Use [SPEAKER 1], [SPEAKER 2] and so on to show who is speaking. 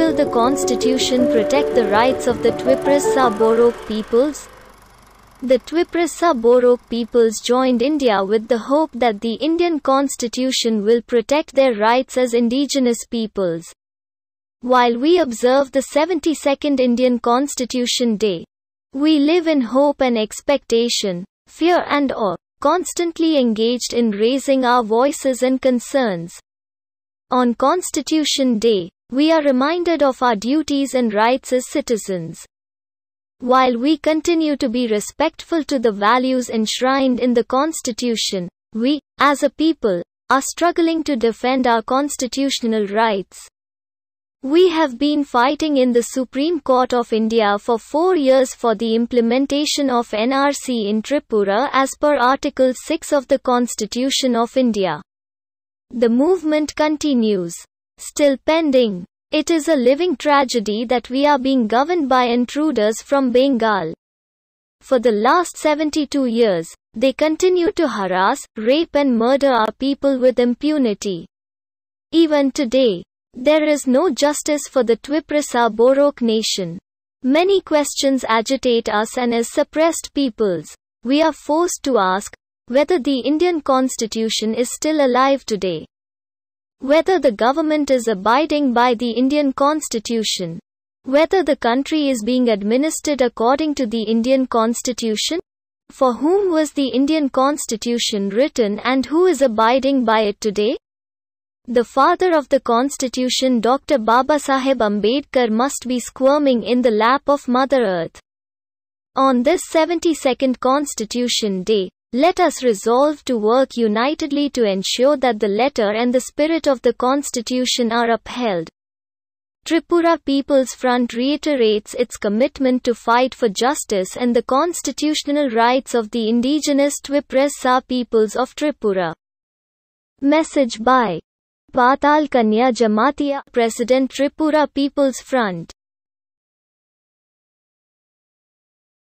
[SPEAKER 1] will the constitution protect the rights of the Twiprasa Borok peoples? The Twiprasa Borok peoples joined India with the hope that the Indian constitution will protect their rights as indigenous peoples. While we observe the 72nd Indian Constitution Day, we live in hope and expectation, fear and awe, constantly engaged in raising our voices and concerns. On Constitution Day, we are reminded of our duties and rights as citizens. While we continue to be respectful to the values enshrined in the Constitution, we, as a people, are struggling to defend our constitutional rights. We have been fighting in the Supreme Court of India for four years for the implementation of NRC in Tripura as per Article 6 of the Constitution of India. The movement continues still pending. It is a living tragedy that we are being governed by intruders from Bengal. For the last 72 years, they continue to harass, rape and murder our people with impunity. Even today, there is no justice for the Twiprasa Borok nation. Many questions agitate us and as suppressed peoples, we are forced to ask, whether the Indian constitution is still alive today. Whether the government is abiding by the Indian constitution. Whether the country is being administered according to the Indian constitution. For whom was the Indian constitution written and who is abiding by it today? The father of the constitution Dr. Babasaheb Ambedkar must be squirming in the lap of Mother Earth. On this 72nd Constitution Day, let us resolve to work unitedly to ensure that the letter and the spirit of the Constitution are upheld. Tripura People's Front reiterates its commitment to fight for justice and the constitutional rights of the indigenous Twipresa peoples of Tripura. Message by Patal Kanya Jamatia President Tripura People's Front